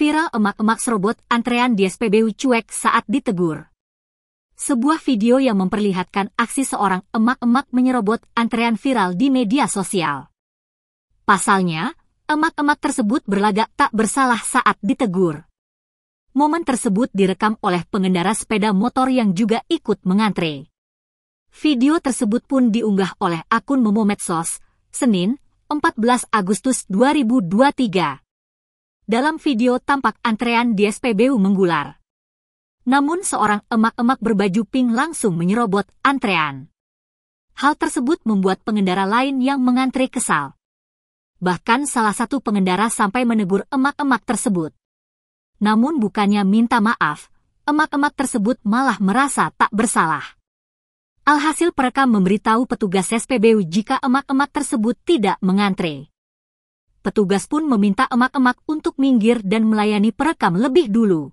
Viral emak-emak serobot antrean di SPBU cuek saat ditegur. Sebuah video yang memperlihatkan aksi seorang emak-emak menyerobot antrean viral di media sosial. Pasalnya, emak-emak tersebut berlagak tak bersalah saat ditegur. Momen tersebut direkam oleh pengendara sepeda motor yang juga ikut mengantre. Video tersebut pun diunggah oleh akun Medsos, Senin, 14 Agustus 2023. Dalam video tampak antrean di SPBU menggular. Namun seorang emak-emak berbaju pink langsung menyerobot antrean. Hal tersebut membuat pengendara lain yang mengantri kesal. Bahkan salah satu pengendara sampai menegur emak-emak tersebut. Namun bukannya minta maaf, emak-emak tersebut malah merasa tak bersalah. Alhasil perekam memberitahu petugas SPBU jika emak-emak tersebut tidak mengantre petugas pun meminta emak-emak untuk minggir dan melayani perekam lebih dulu.